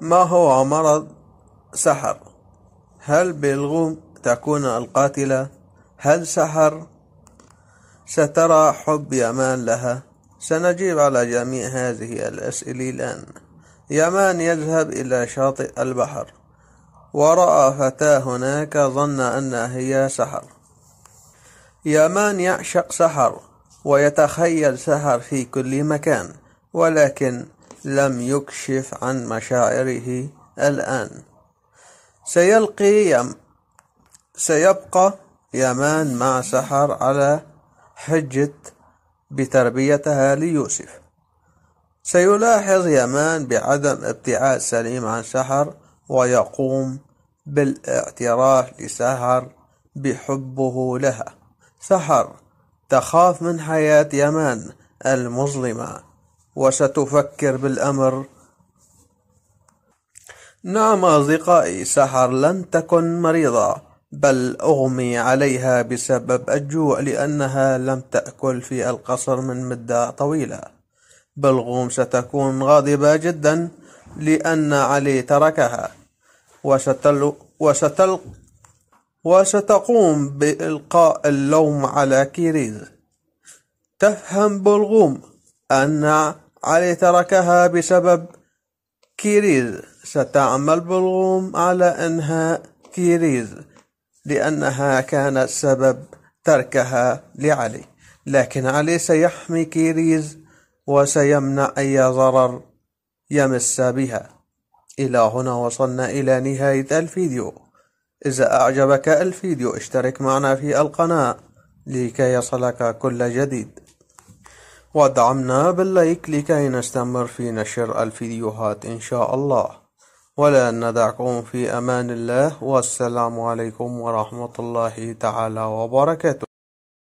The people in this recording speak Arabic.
ما هو مرض سحر هل بالغوم تكون القاتلة هل سحر سترى حب يمان لها سنجيب على جميع هذه الأسئلة الآن يمان يذهب إلى شاطئ البحر ورأى فتاة هناك ظن أنها هي سحر يمان يعشق سحر ويتخيل سحر في كل مكان ولكن لم يكشف عن مشاعره الآن سيلقي يم سيبقى يمان مع سحر على حجة بتربيتها ليوسف سيلاحظ يمان بعدم ابتعاد سليم عن سحر ويقوم بالاعتراف لسحر بحبه لها سحر تخاف من حياة يمان المظلمة وستفكر بالأمر نعم أصدقائي سحر لم تكن مريضة بل أغمي عليها بسبب الجوع لأنها لم تأكل في القصر من مدة طويلة بلغوم ستكون غاضبة جدا لأن علي تركها وستل وستل وستقوم بإلقاء اللوم على كيريز تفهم بلغوم أن علي تركها بسبب كيريز ستعمل بالغوم على إنهاء كيريز لأنها كانت سبب تركها لعلي لكن علي سيحمي كيريز وسيمنع أي ضرر يمس بها إلى هنا وصلنا إلى نهاية الفيديو إذا أعجبك الفيديو اشترك معنا في القناة لكي يصلك كل جديد ودعمنا باللايك لكي نستمر في نشر الفيديوهات إن شاء الله ولا ندعكم في أمان الله والسلام عليكم ورحمة الله تعالى وبركاته